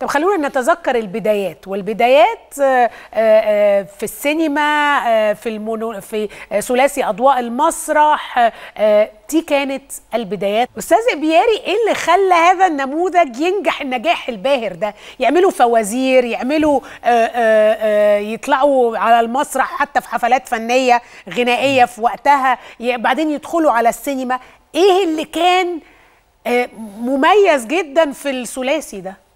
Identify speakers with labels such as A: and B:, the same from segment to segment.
A: طب خلونا نتذكر البدايات والبدايات آه، آه، آه، في السينما في المونو في ثلاثي اضواء المسرح دي كانت البدايات استاذ ابياري ايه اللي خلى هذا النموذج ينجح النجاح الباهر ده يعملوا فوازير يعملوا يطلعوا على المسرح حتى في حفلات فنيه غنائيه في وقتها بعدين يدخلوا على السينما ايه اللي كان مميز جدا في الثلاثي ده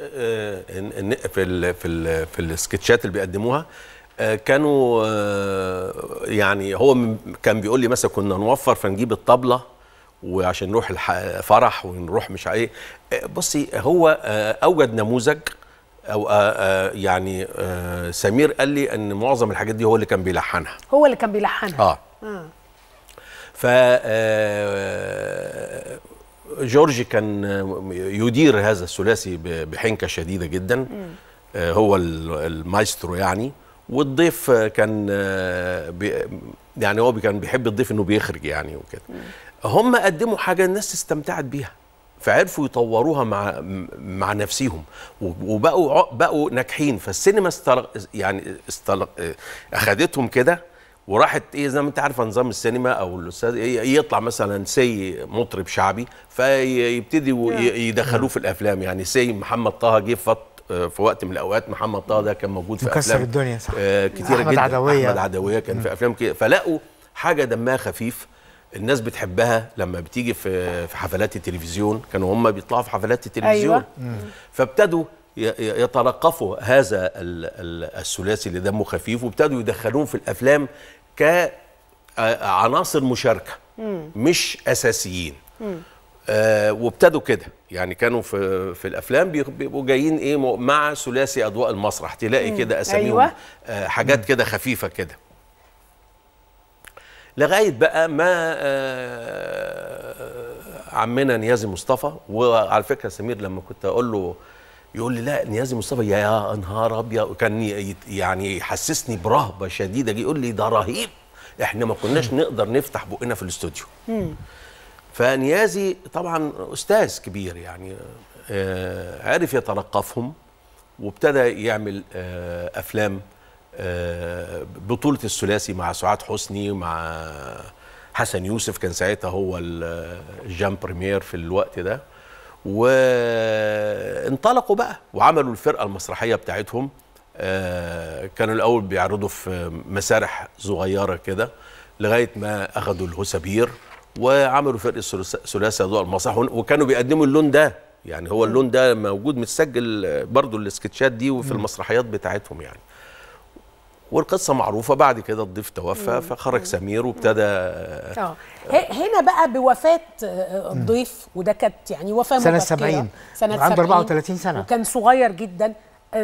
B: آه، آه، آه، في الـ في الـ في السكتشات اللي بيقدموها كانوا يعني هو كان بيقول لي مثلا كنا نوفر فنجيب الطبله وعشان نروح الفرح ونروح مش ايه بصي هو اوجد نموذج او يعني سمير قال لي ان معظم الحاجات دي هو اللي كان بيلحنها
A: هو اللي كان بيلحنها اه, آه.
B: ف جورج كان يدير هذا الثلاثي بحنكه شديده جدا آه، هو المايسترو يعني والضيف كان آه، يعني هو كان بيحب الضيف انه بيخرج يعني وكده هم قدموا حاجه الناس استمتعت بيها فعرفوا يطوروها مع مع نفسيهم وبقوا بقوا ناجحين فالسينما استلق يعني استلق آه، اخذتهم كده وراحت ايه زي ما انت عارفه نظام السينما او الاستاذ يطلع مثلا سي مطرب شعبي فيبتدي نعم. يدخلوه في الافلام يعني سي محمد طه جه في وقت من الاوقات محمد طه ده كان موجود في افلام الدنيا صح آه جدا أحمد جدا عدوية. احمد عدويه كان في افلام كده فلقوا حاجه دمها خفيف الناس بتحبها لما بتيجي في في حفلات التلفزيون كانوا هم بيطلعوا في حفلات التلفزيون أيوة. فابتدوا يتلقفوا هذا الثلاثي اللي دمه خفيف وابتدوا يدخلوه في الافلام كعناصر مشاركه مم. مش اساسيين آه وابتدوا كده يعني كانوا في في الافلام بيبقوا جايين ايه مع ثلاثي اضواء المسرح تلاقي كده اساميهم أيوة. آه حاجات كده خفيفه كده لغايه بقى ما آه عمنا نيازي مصطفى وعلى فكره سمير لما كنت اقول له يقول لي لا نيازي مصطفى يا نهار ابيض كان يعني يحسسني برهبه شديده يقول لي ده رهيب احنا ما كناش نقدر نفتح بقنا في الاستوديو فنيازي طبعا استاذ كبير يعني آه عرف يتلقفهم وابتدى يعمل آه افلام آه بطوله الثلاثي مع سعاد حسني مع حسن يوسف كان ساعتها هو الجام بريمير في الوقت ده وانطلقوا بقى وعملوا الفرقه المسرحيه بتاعتهم آه، كانوا الاول بيعرضوا في مسارح صغيره كده لغايه ما اخذوا الهسابير وعملوا فرقه ثلاثه ضوء المسرح وكانوا بيقدموا اللون ده يعني هو اللون ده موجود متسجل برضو الاسكتشات دي وفي المسرحيات بتاعتهم يعني والقصه معروفه بعد كده الضيف توفى فخرج سمير وابتدى اه, اه.
A: هنا بقى بوفاه آه، آه، الضيف وده كانت يعني وفاه سنه 70 سنه 70 عنده 34 سنه وكان صغير جدا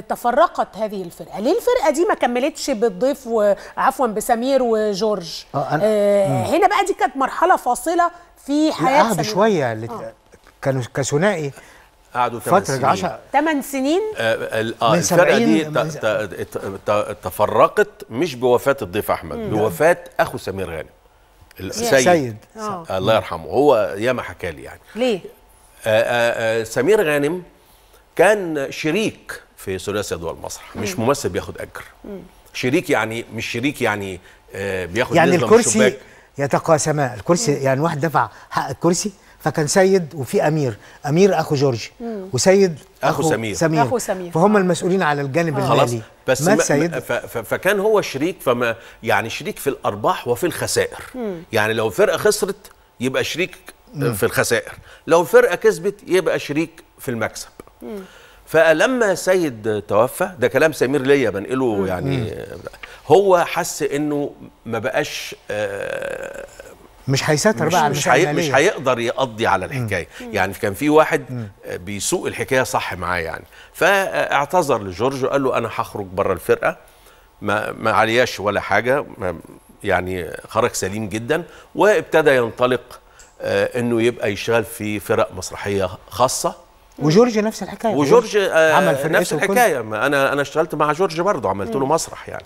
A: تفرقت هذه الفرقه ليه الفرقه دي ما كملتش بالضيف وعفوا بسمير وجورج آه أنا آه هنا بقى دي كانت مرحله فاصله في حياه سمير شويه اللي آه. كانوا كثنائي
B: قعدوا 8 سنين فترة
A: 8 سنين
B: آه آه الفرقة دي تفرقت مش بوفاة الضيف أحمد مم. بوفاة أخو سمير غانم السيد سيد. آه. الله يرحمه هو ياما حكى لي يعني ليه؟ آه آه, آه، سمير غانم كان شريك في ثلاثي دول المسرح مش مم. ممثل بياخد أجر مم. شريك يعني مش شريك يعني آه بياخد يعني الكرسي
A: يتقاسمان الكرسي مم. يعني واحد دفع حق الكرسي فكان سيد وفي امير امير اخو جورج وسيد اخو, أخو سمير سمير اخو سمير فهم المسؤولين على الجانب آه. المالي بس مات سيد
B: فكان هو شريك فما يعني شريك في الارباح وفي الخسائر مم. يعني لو فرقه خسرت يبقى شريك مم. في الخسائر لو فرقه كسبت يبقى شريك في المكسب مم. فلما سيد توفى ده كلام سمير ليا بنقله يعني هو حس انه ما بقاش آه
A: مش هيستر بقى مش حي... مش هيقدر
B: يقضي على الحكايه مم. يعني كان في واحد مم. بيسوق الحكايه صح معاه يعني فاعتذر لجورج وقال له انا هخرج بره الفرقه ما ما علياش ولا حاجه ما يعني خرج سليم جدا وابتدى ينطلق آه، انه يبقى يشتغل في فرق مسرحيه خاصه
A: وجورج نفس الحكايه وجورج آه عمل نفس الحكايه
B: ما انا انا اشتغلت مع جورج برضه عملت له مسرح يعني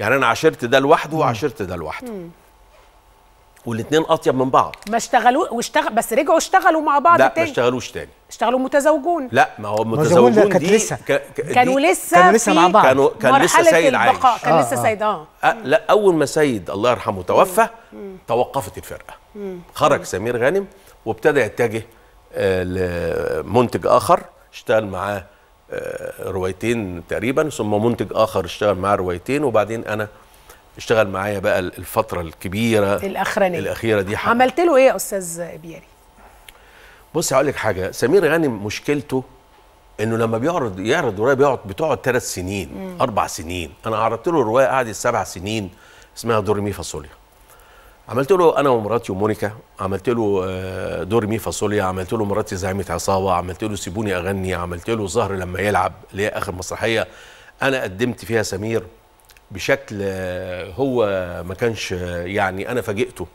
B: يعني انا عاشرت ده لوحده وعاشرت ده لوحده والاثنين اطيب من بعض
A: ما اشتغلوا واشتغل بس رجعوا اشتغلوا مع بعض لا تاني. ما اشتغلوش تاني اشتغلوا متزوجون
B: لا ما هو متزوجون دي لسه كانوا لسه كانوا لسه مع بعض كانوا كان لسه سيد عايش كان آه لسه آه. سيد آه. آه. لا اول ما سيد الله يرحمه توفى مم. توقفت الفرقه مم. خرج مم. سمير غانم وابتدى يتجه آه، لمنتج اخر اشتغل معاه آه، روايتين تقريبا ثم منتج اخر اشتغل معاه روايتين وبعدين انا اشتغل معايا بقى الفتره الكبيره الاخرانيه الاخيره دي حق.
A: عملت له ايه يا استاذ ابياري
B: بص هقول لك حاجه سمير غانم مشكلته انه لما بيعرض يعرض روايه بيقعد بتقعد ثلاث سنين مم. اربع سنين انا عرضت له روايه قعدت سبع سنين اسمها دور مي فاصوليا عملت له انا ومراتي ومونيكا عملت له آه، دور مي فاصوليا عملت له مراتي زعيمه عصابه عملت له سيبوني اغني عملت له ظهر لما يلعب اللي هي اخر مسرحيه انا قدمت فيها سمير بشكل آه، هو ما كانش آه، يعني انا فاجئته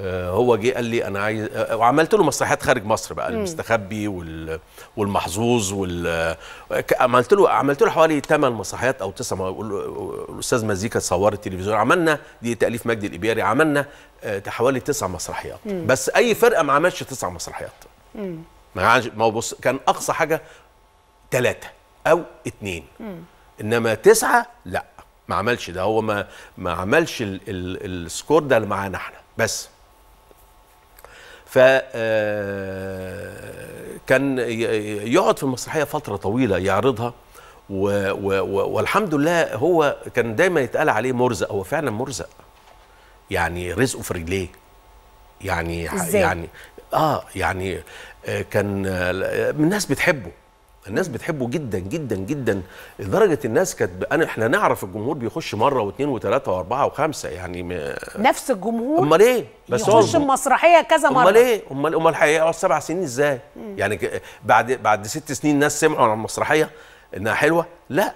B: آه، هو جه قال لي انا عايز وعملت له مسرحيات خارج مصر بقى المستخبي وال... والمحظوظ وال... عملت له عملت له حوالي 8 مسرحيات او 9 الاستاذ مزيكا صور التلفزيون عملنا دي تاليف مجدي الابياري عملنا حوالي 9 مسرحيات مم. بس اي فرقه ما عملتش 9 مسرحيات ما ما بص كان اقصى حاجه 3 او 2 انما 9 لا ما عملش ده هو ما ما عملش الـ الـ السكور ده اللي معانا احنا بس ف آه، كان يقعد في المسرحيه فتره طويله يعرضها و و و والحمد لله هو كان دايما يتقال عليه مرزق هو فعلا مرزق يعني رزقه في رجليه يعني إزاي؟ يعني اه يعني آه، كان آه، الناس بتحبه الناس بتحبه جدا جدا جدا لدرجه الناس كانت انا احنا نعرف الجمهور بيخش مره واثنين وثلاثه واربعه وخمسه يعني م...
A: نفس الجمهور امال ايه بس يخش المسرحيه كذا مره امال ايه
B: امال امال هيقعد سبع سنين ازاي مم. يعني بعد بعد ست سنين ناس سمعوا عن المسرحيه انها حلوه لا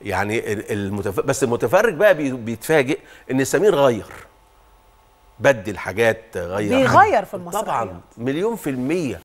B: يعني المتف... بس المتفرج بقى بيتفاجئ ان سمير غير بدل حاجات غير بيغير
A: في المسرحيات طبعا
B: مليون في المية